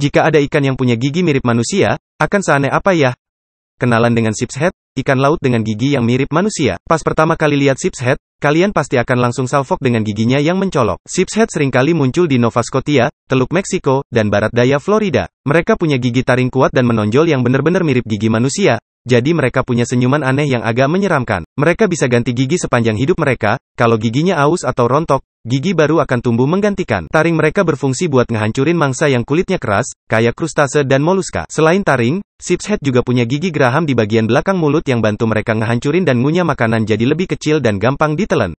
Jika ada ikan yang punya gigi mirip manusia, akan seaneh apa ya? Kenalan dengan Head, ikan laut dengan gigi yang mirip manusia. Pas pertama kali lihat Head, kalian pasti akan langsung salfok dengan giginya yang mencolok. Sipshead seringkali muncul di Nova Scotia, Teluk Meksiko, dan barat daya Florida. Mereka punya gigi taring kuat dan menonjol yang benar-benar mirip gigi manusia, jadi mereka punya senyuman aneh yang agak menyeramkan. Mereka bisa ganti gigi sepanjang hidup mereka, kalau giginya aus atau rontok, Gigi baru akan tumbuh menggantikan. Taring mereka berfungsi buat ngehancurin mangsa yang kulitnya keras, kayak krustase dan moluska. Selain taring, Head juga punya gigi geraham di bagian belakang mulut yang bantu mereka ngehancurin dan ngunyah makanan jadi lebih kecil dan gampang ditelan.